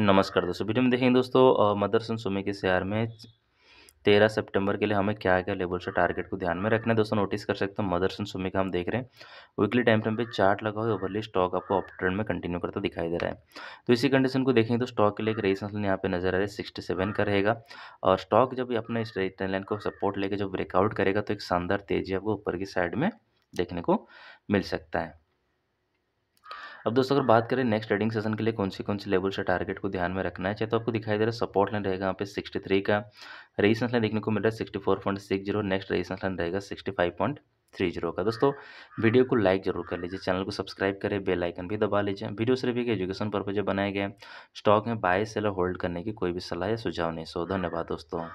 नमस्कार दोस्तों वीडियो में देखेंगे दोस्तों मदरसन सुमे के शेयर में तेरह सितंबर के लिए हमें क्या क्या लेवल से टारगेट को ध्यान में रखना है दोस्तों नोटिस कर सकते हैं मदरसन सुमे का हम देख रहे हैं वीकली टाइम फ्रेम पे चार्ट लगा हुआ है ओवरली स्टॉक आपको अप ट्रेंड में कंटिन्यू करता दिखाई दे रहा है तो इसी कंडीशन को देखेंगे तो स्टॉक के लिए एक रेजिस्टेंस लाइन यहाँ पे नजर आ रहा है सिक्सटी सेवन का रहेगा और स्टॉक जब अपने इस रेजिस्टेंस लाइन को सपोर्ट लेकर जब ब्रेकआउट करेगा तो एक शानदार तेजी आपको ऊपर की साइड में देखने को मिल सकता है अब दोस्तों अगर बात करें नेक्स्ट ट्रेडिंग सेशन के लिए कौन सी कौन सी लेवल से टारगेट को ध्यान में रखना है चाहे तो आपको दिखाई दे रहा है सपोर्ट लाइन रहेगा यहाँ पे 63 का रेजिस्टेंस लाइन देखने को मिल रहा है sixty four point six zero next resistance line रहेगा sixty five point three zero का दोस्तों वीडियो को लाइक जरूर कर लीजिए चैनल को सब्सक्राइब करें बेल आइकन भी दबा लीजिए वीडियो सिर्फ एक एजुकेशन पर्पज बनाए गए स्टॉक में बाय सेल होल्ड करने की कोई भी सलाह या सुझाव नहीं सो धन्यवाद दोस्तों